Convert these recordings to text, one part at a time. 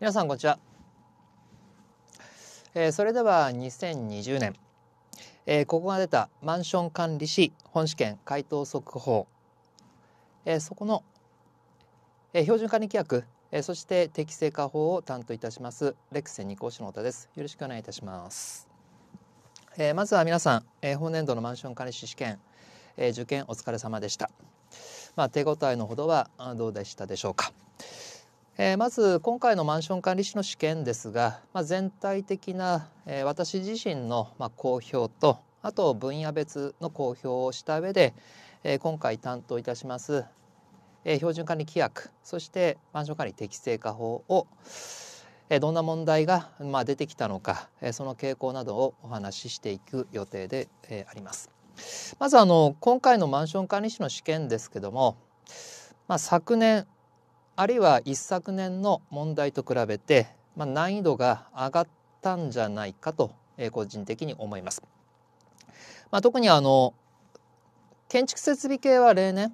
皆さんこんにちは、えー、それでは2020年、えー、ここが出たマンション管理士本試験回答速報、えー、そこの、えー、標準管理規約、えー、そして適正化法を担当いたしますレクセン二講師の太田ですよろしくお願いいたします、えー、まずは皆さん、えー、本年度のマンション管理士試験、えー、受験お疲れ様でしたまあ手応えのほどはどうでしたでしょうかえー、まず今回のマンション管理士の試験ですが、まあ、全体的な、えー、私自身の、まあ、公表とあと分野別の公表をした上で、えー、今回担当いたします、えー、標準管理規約そしてマンション管理適正化法を、えー、どんな問題が、まあ、出てきたのか、えー、その傾向などをお話ししていく予定で、えー、あります。まずあの今回のマンション管理士の試験ですけども、まあ、昨年あるいは一昨年の問題と比べて、まあ、難易度が上がったんじゃないかと、え個人的に思います。まあ、特にあの建築設備系は例年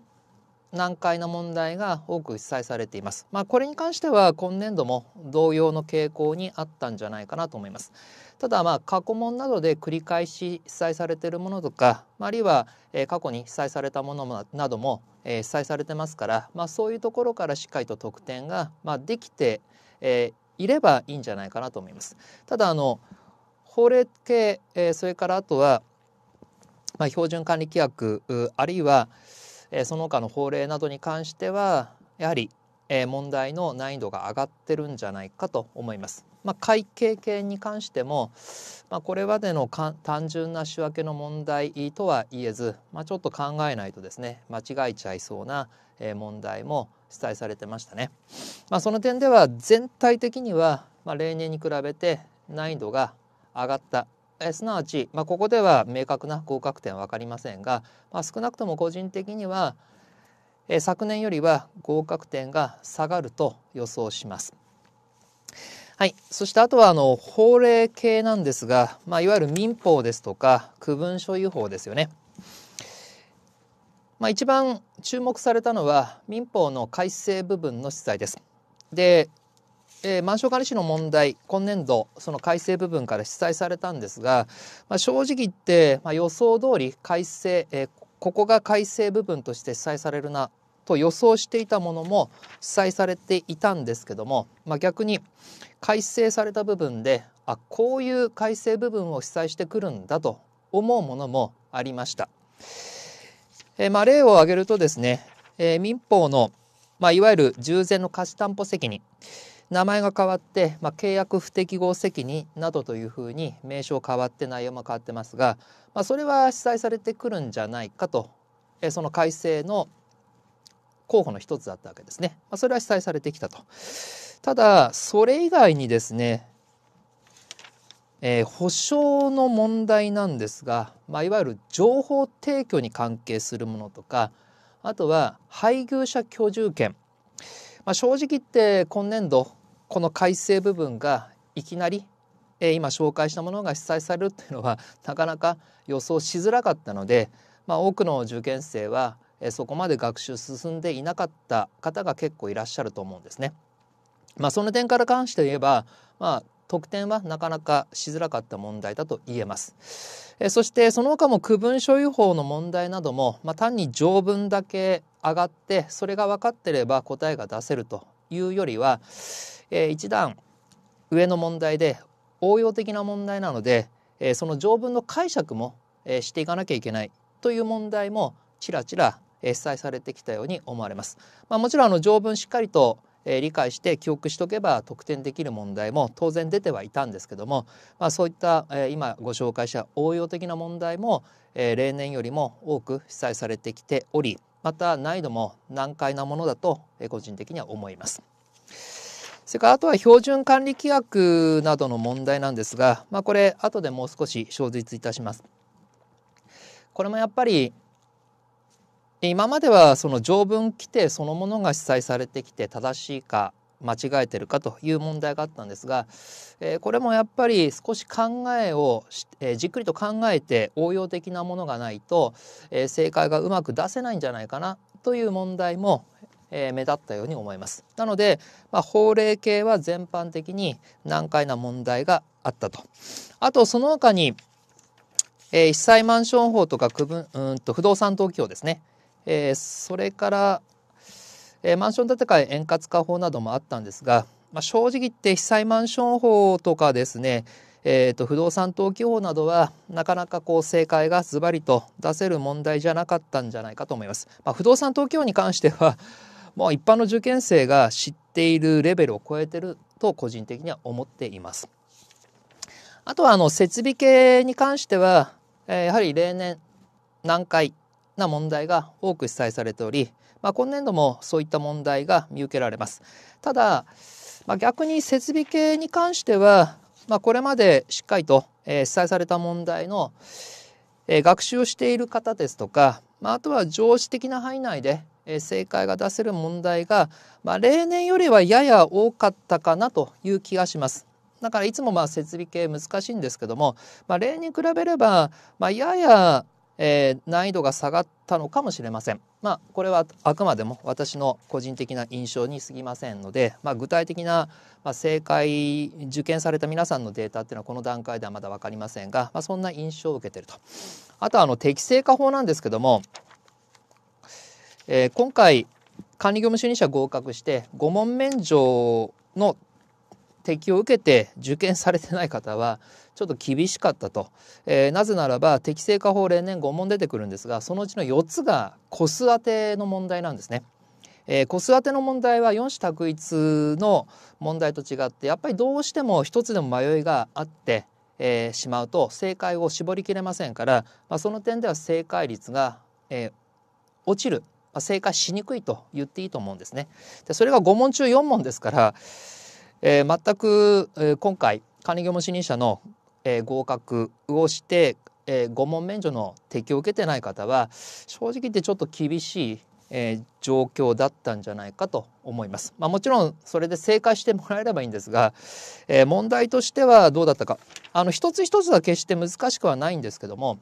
難解な問題が多く記載されています。まあ、これに関しては今年度も同様の傾向にあったんじゃないかなと思います。ただまあ過去問などで繰り返し記載されているものとかあるいは過去に記載されたものなども記載されてますから、まあ、そういうところからしっかりと得点がまできていればいいんじゃないかなと思います。ただあの法令系それからあとはま標準管理規約あるいはその他の法令などに関してはやはり問題の難易度が上がってるんじゃないかと思います。まあ、会計権に関しても、まあ、これまでの単純な仕分けの問題とは言えず、まあ、ちょっと考えないとですね間違えちゃいそうな問題も記載されてましたね。まあ、その点では全体的には、まあ、例年に比べて難易度が上がったえすなわち、まあ、ここでは明確な合格点は分かりませんが、まあ、少なくとも個人的には、え昨年よりは合格点が下がると予想します。はい、そしてあとはあの法令系なんですが、まあ、いわゆる民法ですとか区分所有法ですよね。まあ、一番注目されたのは民法の改正部分の取材です。でえー、マンション管理士の問題、今年度、その改正部分から出題されたんですが、まあ、正直言って、まあ、予想通り改正、えー、ここが改正部分として記載されるなと予想していたものも記載されていたんですけども、まあ、逆に改正された部分であこういう改正部分を主催してくるんだと思うものもありました。えー、まあ、例を挙げるとですね、え民法の、まいわゆる従前の貸担保責任名前が変わって、まあ、契約不適合責任などというふうに名称変わって内容も変わってますが、まあ、それは記載されてくるんじゃないかと、えその改正の候補の一つだったわけですね。まあ、それは記載されてきたと。ただそれ以外にですね、えー、保証の問題なんですが、まあ、いわゆる情報提供に関係するものとかあとは配偶者居住権まあ、正直言って今年度この改正部分がいきなり、え今紹介したものが被災されるっていうのは なかなか予想しづらかったので、まあ、多くの受験生は、えそこまで学習進んでいなかった方が結構いらっしゃると思うんですね。まあ、その点から関して言えば、まあ、得点はなかなかしづらかった問題だと言えます。えそしてその他も区分所有法の問題なども、まあ、単に条文だけ上がってそれが分かってれば答えが出せるというよりは、えー、一段上の問題で応用的な問題なので、えー、その条文の解釈も、えー、していかなきゃいけないという問題もちらちら記載されてきたように思われます。まあ、もちろんあの条文しっかりとえ理解して記憶しとけば得点できる問題も当然出てはいたんですけども、まあ、そういった、え今ご紹介した応用的な問題も、え例年よりも多く被災されてきておりまた難易度も難解なものだと、え個人的には思います。それからあとは標準管理規約などの問題なんですが、まあ、これ後でもう少し詳述いたします。これもやっぱり今まではその条文規定そのものが記載されてきて正しいか間違えてるかという問題があったんですが、えこれもやっぱり少し考えをえじっくりと考えて応用的なものがないと、え正解がうまく出せないんじゃないかなという問題も、え目立ったように思います。なので、まあ、法令系は全般的に難解な問題があったと。あとその他に、えー、被災マンション法とか区分うんと不動産登記法ですねえー、それから、えー、マンション建て替え円滑化法などもあったんですが、まあ、正直言って被災マンション法とかですね、えーと、不動産登記法などはなかなかこう正解がズバリと出せる問題じゃなかったんじゃないかと思います。まあ、不動産登記法に関しては もう一般の受験生が知っているレベルを超えてると個人的には思っています。あとはあの設備系に関しては、えやはり例年何回な問題が多く記載されており、まあ、今年度もそういった問題が見受けられます。ただ、まあ、逆に設備系に関しては、まあ、これまでしっかりと、えー、記載された問題の、えー、学習をしている方ですとか、まあ、あとは常識的な範囲内で、えー、正解が出せる問題が、まあ、例年よりはやや多かったかなという気がします。だからいつもまあ設備系難しいんですけども、まあ、例に比べれば、まあ、ややえー、難易度が下がったのかもしれません。まあ、これはあくまでも私の個人的な印象に過ぎませんので、まあ、具体的な、ま正解受験された皆さんのデータっていうのはこの段階ではまだ分かりませんが、まあ、そんな印象を受けてると。あとあの適正化法なんですけども、えー、今回管理業務主任者合格して5問免除の適用を受けて受験されてない方はちょっと厳しかったと、えー、なぜならば適正化法例年5問出てくるんですがそのうちの4つが個数当ての問題なんですね。えー、個数当ての問題は4種択一の問題と違ってやっぱりどうしても1つでも迷いがあって、えー、しまうと正解を絞りきれませんから、まあ、その点では正解率が、えー、落ちる、まあ、正解しにくいと言っていいと思うんですね。でそれが5問中4問ですからえー、全く、えー、今回管理業務主任者の、えー、合格をして、えー、5問免除の適用を受けてない方は正直言ってちょっと厳しい、えー、状況だったんじゃないかと思います。まあ、もちろんそれで正解してもらえればいいんですが、えー、問題としてはどうだったかあの一つ一つは決して難しくはないんですけども、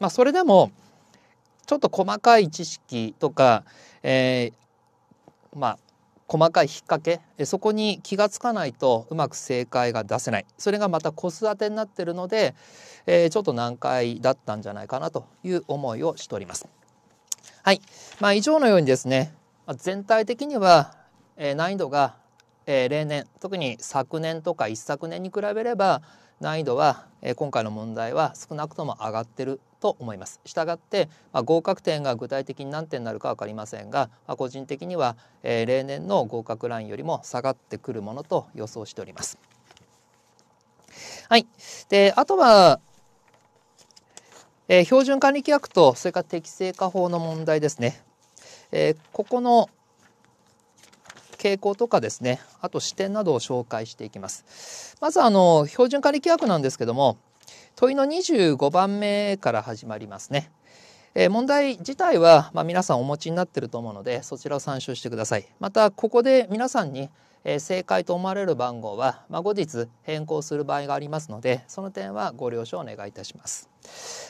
まあ、それでもちょっと細かい知識とか、えー、まあ細かい引っ掛けそこに気がつかないとうまく正解が出せないそれがまた子育てになってるので、えー、ちょっと難解だったんじゃないかなという思いをしております。はい、まあ、以上のようにですね全体的には、え難易度が、え例年特に昨年とか一昨年に比べれば難易度は今回の問題は少なくとも上がってると思います。したがって、まあ、合格点が具体的に何点になるか分かりませんが、まあ、個人的には、えー、例年の合格ラインよりも下がってくるものと予想しております。はい、であとは、えー、標準管理規約とそれから適正化法の問題ですね。えー、ここの傾向とかですね、あと視点などを紹介していきます。まずあの、標準化力学なんですけども、問いの25番目から始まりますね。えー、問題自体は、まあ、皆さんお持ちになってると思うので、そちらを参照してください。また、ここで皆さんに、えー、正解と思われる番号は、まあ、後日変更する場合がありますので、その点はご了承お願いいたします。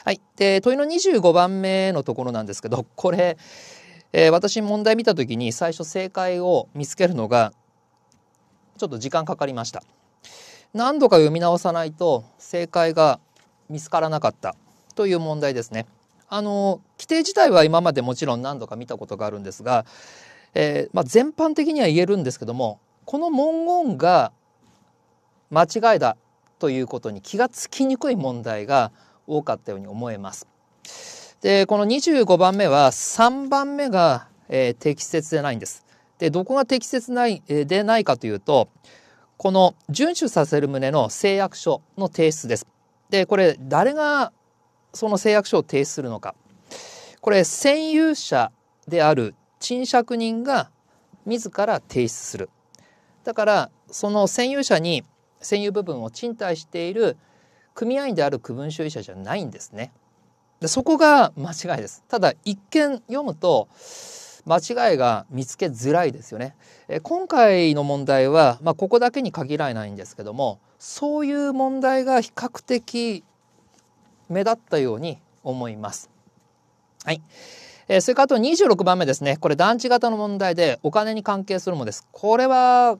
はい。で、問いの25番目のところなんですけど、これ、えー、私問題見た時に最初正解を見つけるのがちょっと時間かかりました何度か読み直さないと正解が見つからなかったという問題ですねあの規定自体は今までもちろん何度か見たことがあるんですが、えー、まあ、全般的には言えるんですけどもこの文言が間違いだということに気がつきにくい問題が多かったように思えます。で、この25番目は3番目が、えー、適切でないんです。で、どこが適切ない、えでないかというと、この遵守させる旨の誓約書の提出です。で、これ誰がその誓約書を提出するのか。これ占有者である賃借人が自ら提出する。だからその占有者に占有部分を賃貸している組合員である区分所有者じゃないんですね。でそこが間違いです。ただ一見読むと間違いが見つけづらいですよね。え今回の問題は、まあ、ここだけに限らないんですけどもそういう問題が比較的目立ったように思います。はい。えそれからあと26番目ですね。これ団地型の問題でお金に関係するものです。これは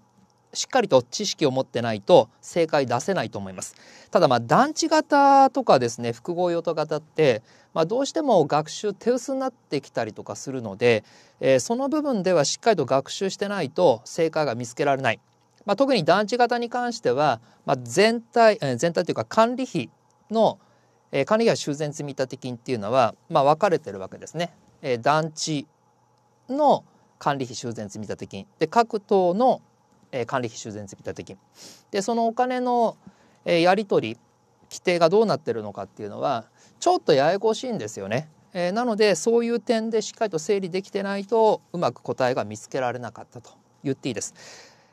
しっかりと知識を持ってないと正解出せないと思います。ただまあ団地型とかですね複合用途型って、まあ、どうしても学習手薄になってきたりとかするので、えー、その部分ではしっかりと学習してないと正解が見つけられない。まあ、特に団地型に関しては、まあ、全体、えー、全体というか管理費の、えー、管理費は修繕積立金っていうのは、まあ、分かれてるわけですね。えー、団地の管理費修繕積立金で各党のえー、管理費修繕積立金でそのお金の、えー、やり取り規定がどうなってるのかっていうのはちょっとややこしいんですよね。えー、なのでそういう点でしっかりと整理できてないとうまく答えが見つけられなかったと言っていいです。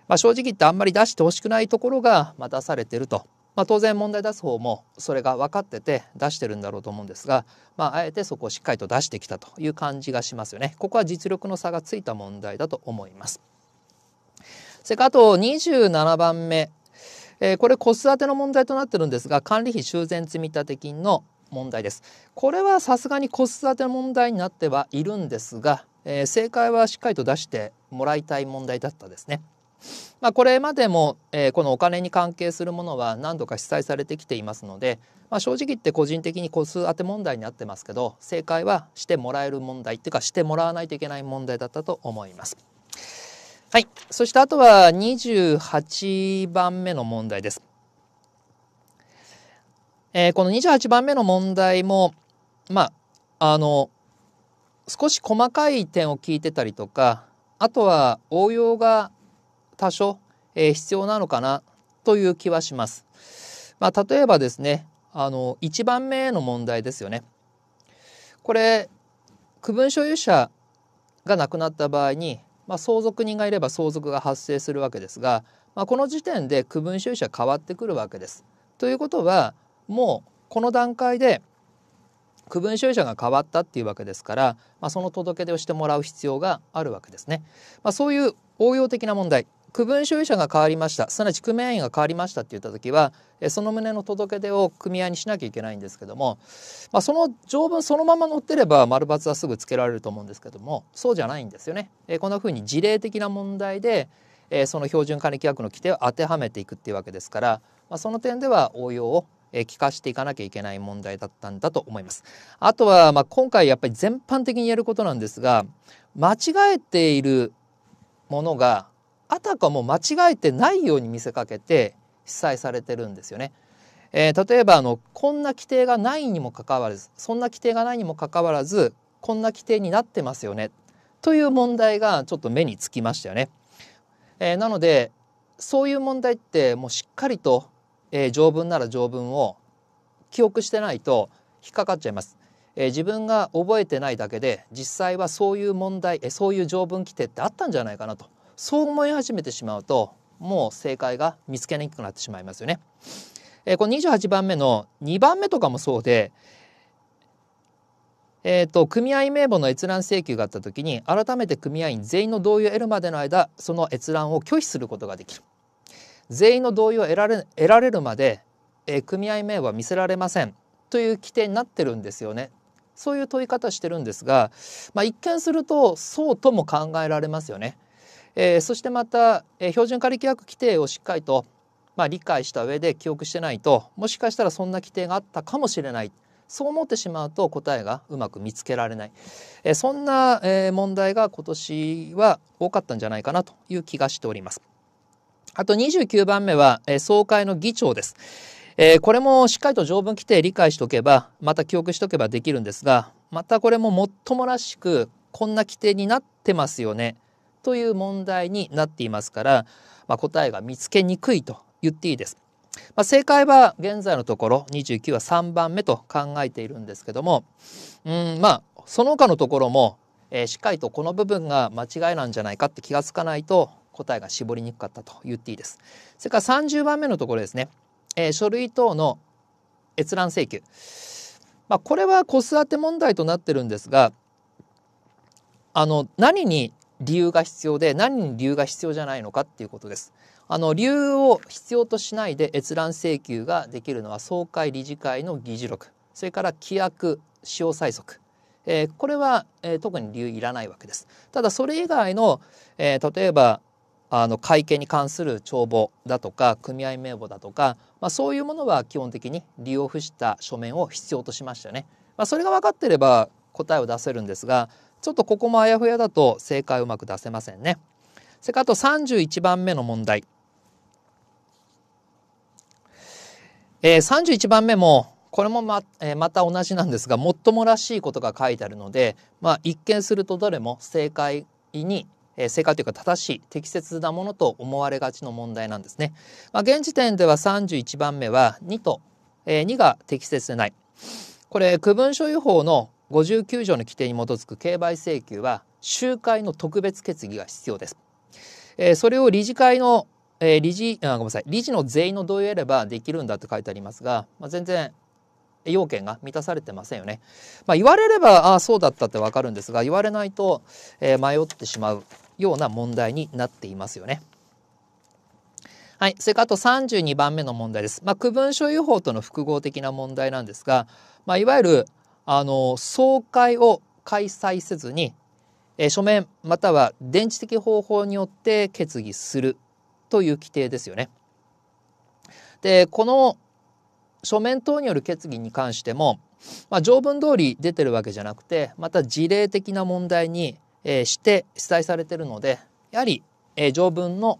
まあ、正直言ってあんまり出してほしくないところが、ま出されてると。まあ、当然問題出す方もそれが分かってて出してるんだろうと思うんですが、まあ、あえてそこをしっかりと出してきたという感じがしますよね。ここは実力の差がついた問題だと思います。それからあと27番目、えー、これ子育ての問題となってるんですが管理費修繕積立金の問題です。これはさすがに子育ての問題になってはいるんですが、えー、正解はしっかりと出してもらいたい問題だったですね。まあ、これまでも、えー、このお金に関係するものは何度か被災されてきていますので、まあ、正直言って個人的に個数当て問題になってますけど正解はしてもらえる問題っていうかしてもらわないといけない問題だったと思います。はい。そしてあとは28番目の問題です。えー、この28番目の問題も、まあ、あの、少し細かい点を聞いてたりとか、あとは応用が多少、えー、必要なのかなという気はします。まあ、例えばですね、あの、1番目の問題ですよね。これ、区分所有者が亡くなった場合に、まあ、相続人がいれば相続が発生するわけですが、まあ、この時点で区分所有者変わってくるわけです。ということはもうこの段階で区分所有者が変わったっていうわけですから、まあ、その届け出をしてもらう必要があるわけですね。まあ、そういう応用的な問題区分所有者が変わりましたすなわち組合員が変わりましたって言った時はその旨の届け出を組合にしなきゃいけないんですけども、まあ、その条文そのまま載ってれば丸×はすぐつけられると思うんですけどもそうじゃないんですよね。えこんなふうに事例的な問題でえその標準管理規約の規定を当てはめていくっていうわけですから、まあ、その点では応用を聞かしていかなきゃいけない問題だったんだと思います。あとは、ま今回やっぱり全般的に言えることなんですが間違えているものがあたかも間違えてないように見せかけて被災されてるんですよね。えー、例えばあのこんな規定がないにもかかわらずそんな規定がないにもかかわらずこんな規定になってますよねという問題がちょっと目につきましたよね。えー、なのでそういう問題ってもうしっかりと、えー、条文なら条文を記憶してないと引っかかっちゃいます。えー、自分が覚えてないだけで実際はそういう問題、えそういう条文規定ってあったんじゃないかなとそう思い始めてしまうともう正解が見つけにくくなってしまいますよね。えー、この28番目の2番目とかもそうで、えーと、組合名簿の閲覧請求があった時に改めて組合員全員の同意を得るまでの間その閲覧を拒否することができる。全員の同意を得られ得られるまで、えー、組合名簿は見せられませんという規定になってるんですよね。そういう問い方してるんですが、まあ、一見するとそうとも考えられますよね。えー、そしてまた、えー、標準仮規約規定をしっかりと、まあ、理解した上で記憶してないともしかしたらそんな規定があったかもしれないそう思ってしまうと答えがうまく見つけられない、えー、そんな、え問題が今年は多かったんじゃないかなという気がしております。あと29番目は、え総会の議長です。えこれもしっかりと条文規定理解しておけばまた記憶しておけばできるんですがまたこれももっともらしくこんな規定になってますよねという問題になっていますから、まあ、答えが見つけにくいと言っていいです。まあ、正解は現在のところ29は3番目と考えているんですけども、うん、まあその他のところも、えー、しっかりとこの部分が間違いなんじゃないかって気が付かないと答えが絞りにくかったと言っていいです。それから30番目のところですね、えー、書類等の閲覧請求。まあ、これは子育て問題となってるんですが、あの何に理由が必要で何に理由が必要じゃないのかっていうことです。あの理由を必要としないで閲覧請求ができるのは総会理事会の議事録それから規約使用催促、えー、これは、えー、特に理由いらないわけです。ただそれ以外の、えー、例えばあの会計に関する帳簿だとか組合名簿だとか、まあ、そういうものは基本的に利用付した書面を必要としましたね。まあ、それが分かってれば答えを出せるんですがちょっとここもあやふやだと正解うまく出せませんね。それからあと31番目の問題。えー、31番目もこれもま,、えー、また同じなんですが「もっともらしいこと」が書いてあるので、まあ、一見するとどれも正解に、えー、正解というか正しい適切なものと思われがちの問題なんですね。まあ、現時点では31番目は2と、えー、2が適切でない。これ区分所有法の59条の規定に基づく競売請求は集会の特別決議が必要です。えー、それを理事会の、えー、理事あごめんなさい理事の全員の同意を得ればできるんだと書いてありますが、まあ、全然要件が満たされてませんよね。まあ、言われればああそうだったってわかるんですが言われないと、えー、迷ってしまうような問題になっていますよね。はい、それからあと32番目の問題です。まあ、区分所有法との複合的な問題なんですが、まあ、いわゆるあの総会を開催せずに、えー、書面または電池的方法によって決議するという規定ですよね。でこの書面等による決議に関しても、まあ、条文通り出てるわけじゃなくてまた事例的な問題に、えー、して記載されてるのでやはり、えー、条文の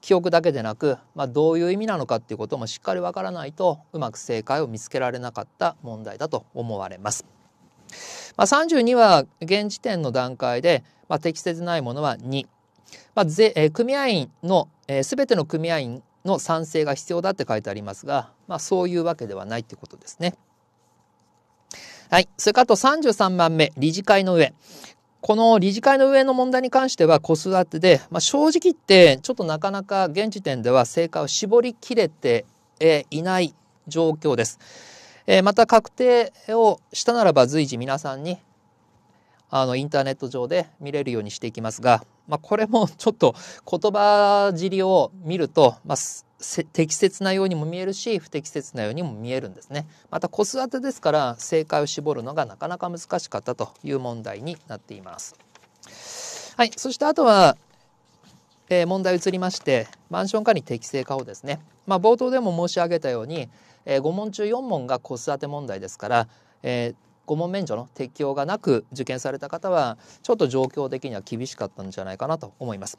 記憶だけでなく、まあ、どういう意味なのかっていうこともしっかりわからないとうまく正解を見つけられなかった問題だと思われます。まあ、32は現時点の段階で、まあ、適切ないものは2、まあぜえー、組合員の、えー、全ての組合員の賛成が必要だって書いてありますが、まあ、そういうわけではないってことですね。はい。それからあと33番目、理事会の上。この理事会の上の問題に関しては子育てで、まあ、正直言ってちょっとなかなか現時点では成果を絞りきれていない状況です。えまた確定をしたならば随時皆さんにあのインターネット上で見れるようにしていきますが、まあ、これもちょっと言葉尻を見ると、まあ、適切なようにも見えるし不適切なようにも見えるんですねまた子育てですから正解を絞るのがなかなか難しかったという問題になっていますはいそしてあとは、えー、問題移りましてマンション化に適正化をですねまあ、冒頭でも申し上げたように、えー、5問中4問が子育て問題ですから、えー5問免除の適用がなく受験された方はちょっと状況的には厳しかったんじゃないかなと思います。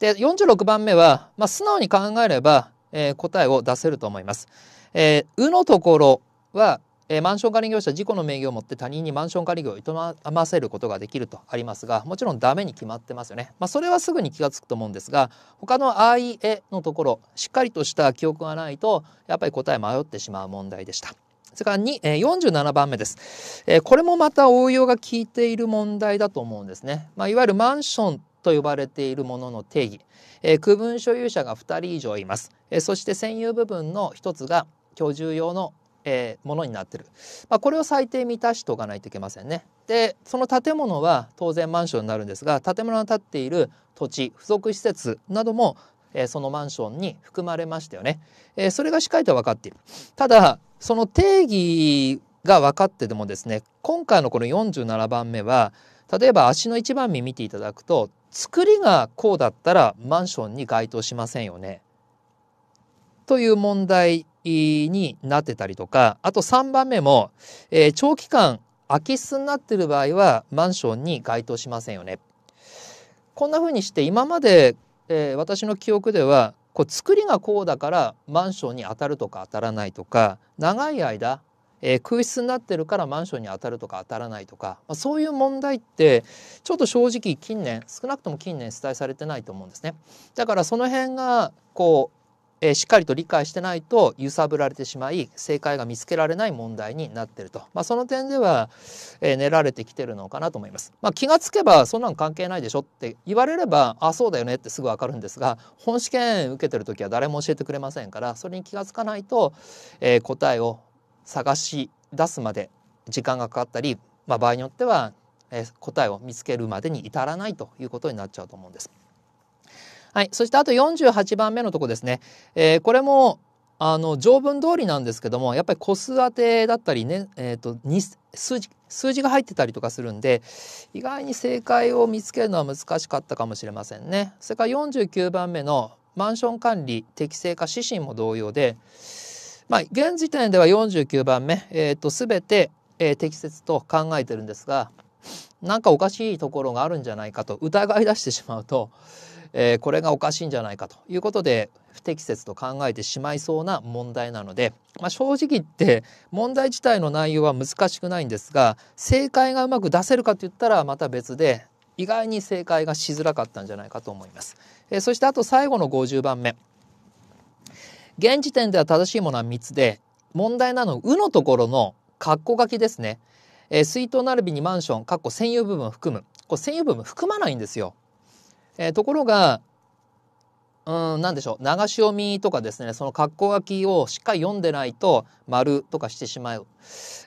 で46番目は、まあ、素直に考えればえー、答えを出せると思います。えー、うのところは、えー、マンション管理業者自己の名義を持って他人にマンション管理業を営ませることができるとありますがもちろんダメに決まってますよね。まあ、それはすぐに気が付くと思うんですが他の「あいえ」のところしっかりとした記憶がないとやっぱり答え迷ってしまう問題でした。それから2、えー、47番目です。えー、これもまた応用が効いている問題だと思うんですね。まあ、いわゆるマンションと呼ばれているものの定義、えー、区分所有者が2人以上います、えー、そして占有部分の1つが居住用の、えー、ものになってる、まあ、これを最低満たしておかないといけませんねでその建物は当然マンションになるんですが建物が建っている土地付属施設などもえそのマンションに含まれましたよね、えそれがしっかりと分かっているただその定義が分かってでもですね今回のこの47番目は例えば足の一番目見ていただくと作りがこうだったらマンションに該当しませんよね。という問題になってたりとかあと3番目も、えー、長期間空き巣になってる場合はマンションに該当しませんよね。こんな風にして今まで、えー、私の記憶ではこう作りがこうだからマンションに当たるとか当たらないとか長い間えー、空室になってるからマンションに当たるとか当たらないとか、まあ、そういう問題ってちょっと正直近年少なくとも近年伝えされてないと思うんですね。だからその辺がこうえー、しっかりと理解してないと揺さぶられてしまい正解が見つけられない問題になってると、まあ、その点では、えー、練られてきてるのかなと思います、まあ、気がつけばそんなん関係ないでしょって言われればあそうだよねってすぐ分かるんですが本試験受けてる時は誰も教えてくれませんからそれに気がつかないと、えー、答えを探し出すまで時間がかかったり、まあ、場合によっては、え答えを見つけるまでに至らないということになっちゃうと思うんです。はい、そしてあと48番目のとこですね、えー、これもあの条文通りなんですけどもやっぱり個数当てだったりね、えーと、数字数字が入ってたりとかするんで意外に正解を見つけるのは難しかったかもしれませんね。それから49番目のマンション管理適正化指針も同様でまあ、現時点では49番目、えー、と全て、えー、適切と考えてるんですがなんかおかしいところがあるんじゃないかと疑い出してしまうと、えー、これがおかしいんじゃないかということで不適切と考えてしまいそうな問題なので、まあ、正直言って問題自体の内容は難しくないんですが正解がうまく出せるかといったらまた別で意外に正解がしづらかったんじゃないかと思います。えー、そしてあと最後の50番目現時点では正しいものは3つで問題なの「う」のところの括弧書きですね、えー、水筒並びにマンション括弧専用部分を含むこれ専用部分含まないんですよ、えー、ところがうん何でしょう流し読みとかですねその括弧書きをしっかり読んでないと丸とかしてしまう、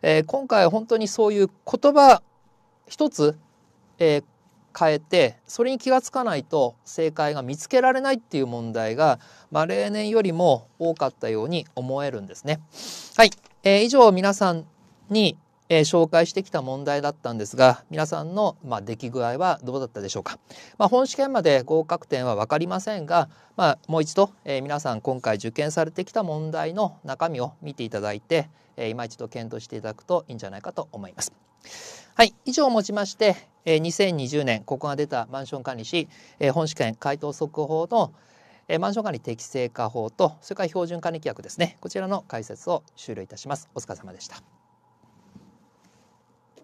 えー、今回本当にそういう言葉一つ、えー、変えてそれに気が付かないと正解が見つけられないっていう問題が、まあ、例年よりも多かったように思えるんですね。はい、えー、以上皆さんに、えー、紹介してきた問題だったんですが皆さんの、まあ、出来具合はどうだったでしょうか。まあ、本試験まで合格点は分かりませんが、まあ、もう一度、えー、皆さん今回受験されてきた問題の中身を見ていただいて、えー、今一度検討していただくといいんじゃないかと思います。はい、以上をもちまして、えー、2020年ここが出たマンション管理士、えー、本試験回答速報の、えー、マンション管理適正化法とそれから標準管理規約ですねこちらの解説を終了いたしますお疲れ様でした。